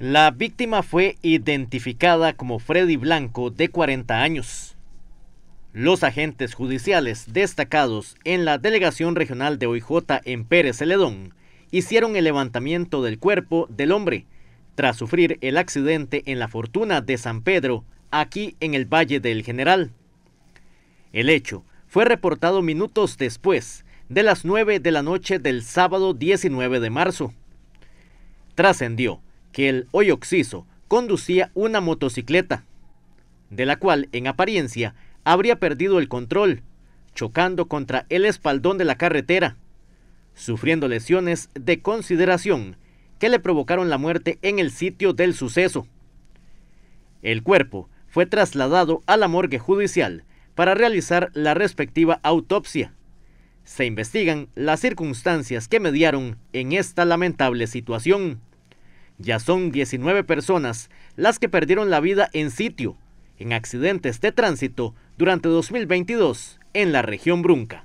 La víctima fue identificada como Freddy Blanco, de 40 años. Los agentes judiciales destacados en la Delegación Regional de OIJ en Pérez Celedón hicieron el levantamiento del cuerpo del hombre tras sufrir el accidente en la Fortuna de San Pedro, aquí en el Valle del General. El hecho fue reportado minutos después de las 9 de la noche del sábado 19 de marzo. Trascendió que el hoy occiso conducía una motocicleta, de la cual en apariencia habría perdido el control, chocando contra el espaldón de la carretera, sufriendo lesiones de consideración que le provocaron la muerte en el sitio del suceso. El cuerpo fue trasladado a la morgue judicial para realizar la respectiva autopsia. Se investigan las circunstancias que mediaron en esta lamentable situación. Ya son 19 personas las que perdieron la vida en sitio, en accidentes de tránsito durante 2022 en la región Brunca.